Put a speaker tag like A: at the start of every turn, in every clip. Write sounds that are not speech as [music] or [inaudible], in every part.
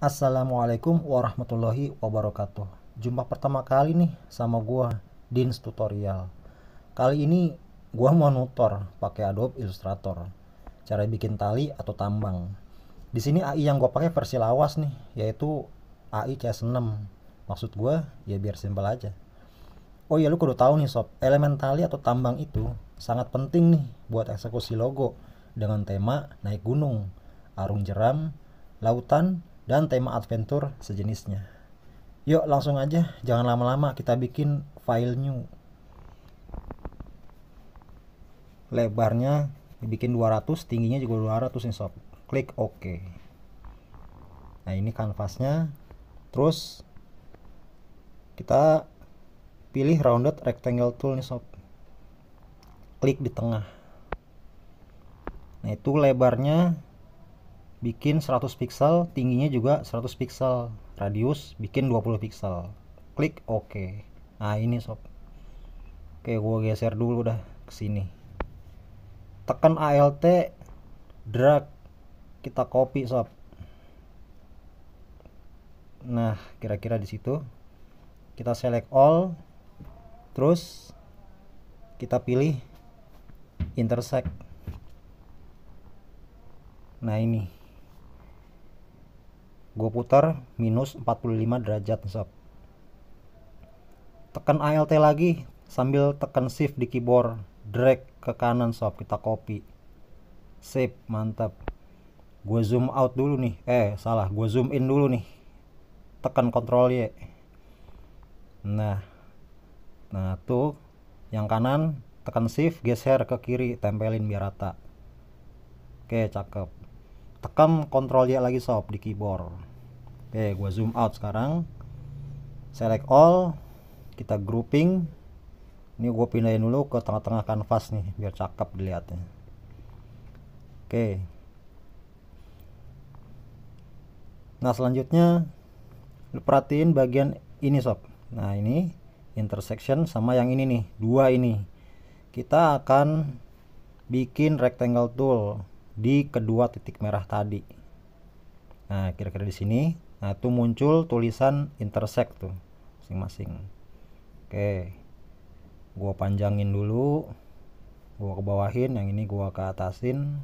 A: Assalamualaikum warahmatullahi wabarakatuh Jumpa pertama kali nih sama gua Dins Tutorial Kali ini gua mau nutor pakai Adobe Illustrator Cara bikin tali atau tambang di sini AI yang gua pakai versi lawas nih yaitu AI CS6 Maksud gua ya biar simpel aja Oh iya lu kudu tahu nih sob Elemen tali atau tambang itu sangat penting nih buat eksekusi logo dengan tema naik gunung, arung jeram, lautan, dan tema adventure sejenisnya. Yuk langsung aja, jangan lama-lama kita bikin file new. Lebarnya dibikin 200, tingginya juga 200 nih sob. Klik OK. Nah ini kanvasnya. Terus kita pilih rounded rectangle tool nih sob. Klik di tengah. Nah itu lebarnya bikin 100 pixel tingginya juga 100 pixel radius bikin 20 pixel klik OK nah ini sob oke gua geser dulu dah ke sini tekan ALT drag kita copy sob nah kira-kira di situ kita select all terus kita pilih intersect nah ini gue putar minus 45 derajat sob tekan ALT lagi sambil tekan shift di keyboard drag ke kanan sob kita copy save mantap gue zoom out dulu nih eh salah gue zoom in dulu nih tekan kontrol Y nah nah tuh yang kanan tekan shift geser ke kiri tempelin biar rata oke cakep tekan kontrol Y lagi sob di keyboard oke gua zoom out sekarang select all kita grouping ini gua pindahin dulu ke tengah-tengah kanvas nih biar cakep dilihatnya oke nah selanjutnya lu perhatiin bagian ini sob nah ini intersection sama yang ini nih dua ini kita akan bikin rectangle tool di kedua titik merah tadi. Nah, kira-kira di sini, nah itu muncul tulisan intersect tuh masing-masing. Oke. Gua panjangin dulu. Gua ke yang ini gua ke atasin.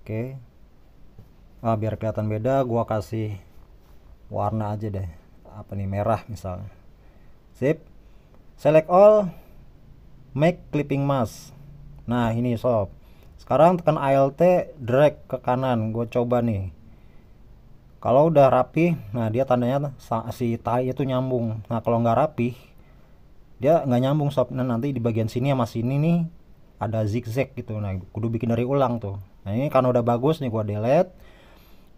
A: Oke. Ah, biar kelihatan beda, gua kasih warna aja deh. Apa nih merah misalnya. Sip. Select all make clipping mask. Nah, ini sob sekarang tekan alt drag ke kanan gue coba nih kalau udah rapi nah dia tandanya si tai itu nyambung nah kalau nggak rapi dia nggak nyambung sob nah, nanti di bagian sini sama sini nih ada zigzag gitu nah kudu bikin dari ulang tuh nah ini kan udah bagus nih gua delete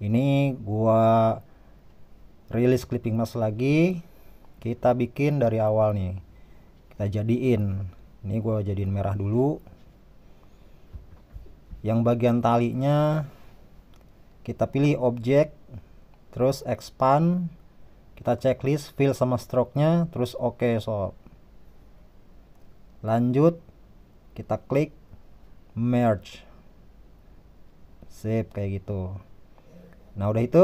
A: ini gua rilis clipping mask lagi kita bikin dari awal nih kita jadiin ini gua jadiin merah dulu yang bagian talinya kita pilih objek terus expand kita checklist fill sama stroke nya terus oke okay, sob lanjut kita klik merge sip kayak gitu nah udah itu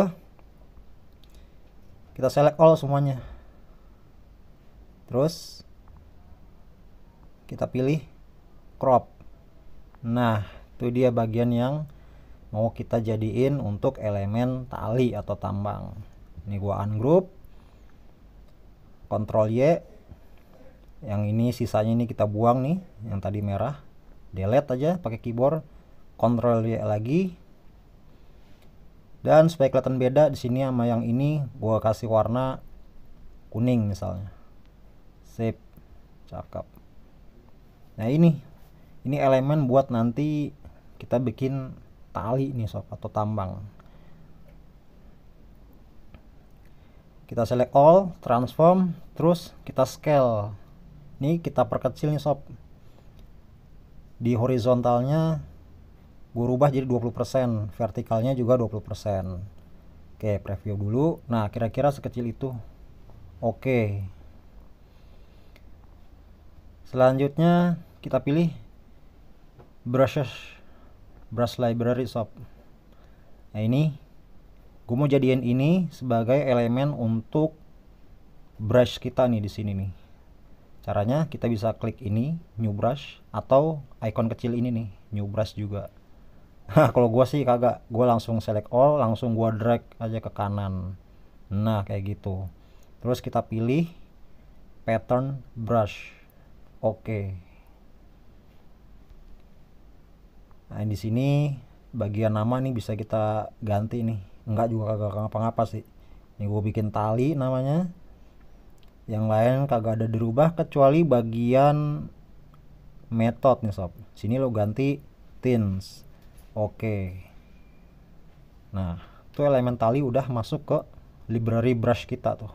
A: kita select all semuanya terus kita pilih crop nah itu dia bagian yang mau kita jadiin untuk elemen tali atau tambang ini gua ungroup kontrol Y yang ini sisanya ini kita buang nih yang tadi merah delete aja pakai keyboard kontrol Y lagi dan supaya kelihatan beda di sini sama yang ini gua kasih warna kuning misalnya sip cakep nah ini ini elemen buat nanti kita bikin tali nih sob atau tambang kita select all transform terus kita scale ini kita perkecil nih sob di horizontalnya gue rubah jadi 20% vertikalnya juga 20% oke preview dulu nah kira-kira sekecil itu oke selanjutnya kita pilih brushes brush library shop nah ini gue mau jadiin ini sebagai elemen untuk brush kita nih di sini nih caranya kita bisa klik ini new brush atau icon kecil ini nih new brush juga [laughs] nah kalau gue sih kagak gue langsung select all langsung gue drag aja ke kanan nah kayak gitu terus kita pilih pattern brush oke okay. nah di sini bagian nama nih bisa kita ganti nih enggak juga kagak ngapa apa sih ini gue bikin tali namanya yang lain kagak ada dirubah kecuali bagian metode nih sob sini lo ganti tins oke okay. nah itu elemen tali udah masuk ke library brush kita tuh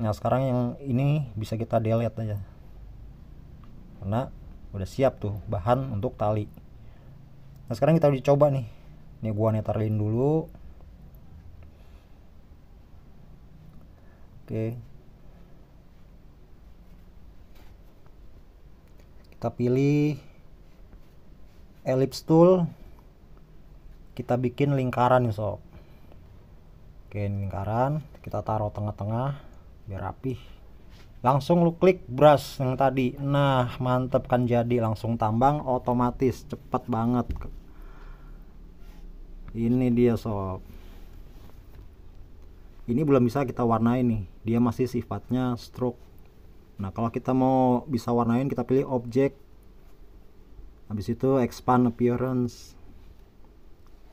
A: nah sekarang yang ini bisa kita delete aja karena udah siap tuh bahan untuk tali nah sekarang kita dicoba nih ini gua netarin dulu oke kita pilih ellipse tool kita bikin lingkaran nih sob oke lingkaran kita taruh tengah-tengah biar rapih langsung lu klik brush yang tadi nah mantep kan jadi langsung tambang otomatis cepet banget ini dia sob ini belum bisa kita warnai nih dia masih sifatnya stroke nah kalau kita mau bisa warnain kita pilih objek habis itu expand appearance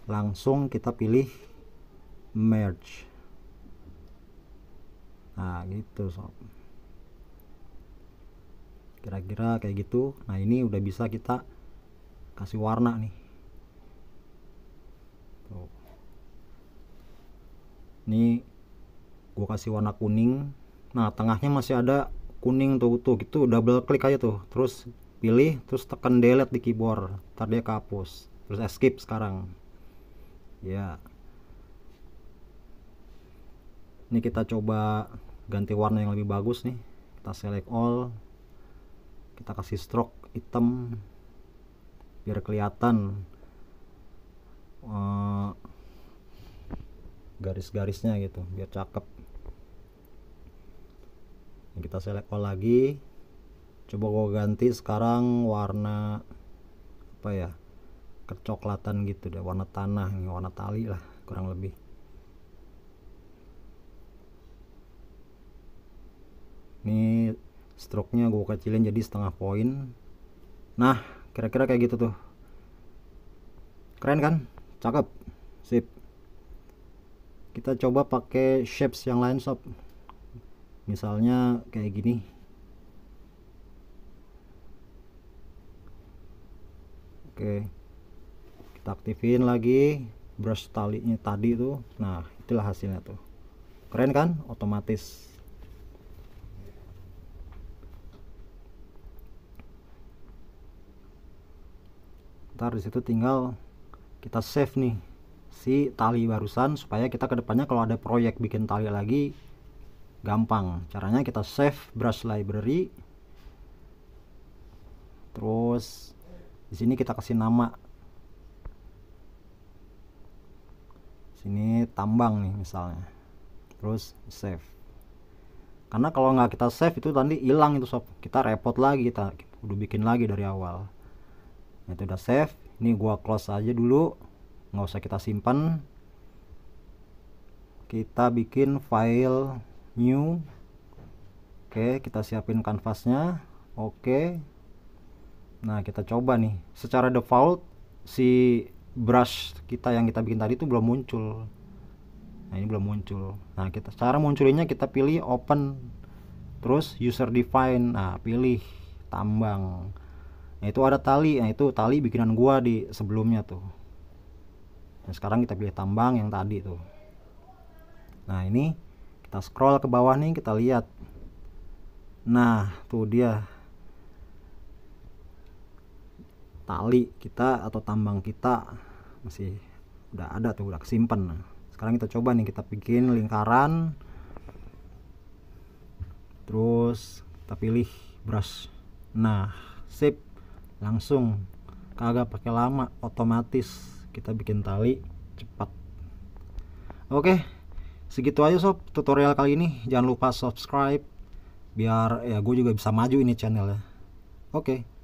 A: langsung kita pilih merge nah gitu sob kira-kira kayak gitu nah ini udah bisa kita kasih warna nih tuh ini gue kasih warna kuning nah tengahnya masih ada kuning tuh tuh gitu double klik aja tuh terus pilih terus tekan delete di keyboard ntar dia kehapus terus escape sekarang ya ini kita coba ganti warna yang lebih bagus nih kita select all kita kasih stroke hitam biar kelihatan uh, garis-garisnya gitu biar cakep Ini nah, kita select all lagi coba gua ganti sekarang warna apa ya kecoklatan gitu deh warna tanah warna tali lah kurang lebih ini stroke-nya gue kecilin jadi setengah poin nah kira-kira kayak gitu tuh keren kan cakep sip kita coba pakai shapes yang lain sob misalnya kayak gini oke kita aktifin lagi brush talinya tadi tuh nah itulah hasilnya tuh keren kan otomatis ntar disitu tinggal kita save nih si tali barusan supaya kita kedepannya kalau ada proyek bikin tali lagi gampang caranya kita save brush library terus di sini kita kasih nama sini tambang nih misalnya terus save karena kalau nggak kita save itu nanti hilang itu sob kita repot lagi kita udah bikin lagi dari awal nah, itu udah save ini gua close aja dulu nggak usah kita simpan kita bikin file new oke kita siapin kanvasnya oke nah kita coba nih secara default si brush kita yang kita bikin tadi itu belum muncul nah ini belum muncul nah kita cara munculnya kita pilih open terus user define nah pilih tambang nah itu ada tali nah itu tali bikinan gua di sebelumnya tuh nah sekarang kita pilih tambang yang tadi tuh nah ini kita scroll ke bawah nih kita lihat nah tuh dia tali kita atau tambang kita masih udah ada tuh udah simpen, nah, sekarang kita coba nih kita bikin lingkaran terus kita pilih brush nah sip langsung kagak pakai lama otomatis kita bikin tali cepat oke segitu aja sob tutorial kali ini jangan lupa subscribe biar ya gue juga bisa maju ini channel ya oke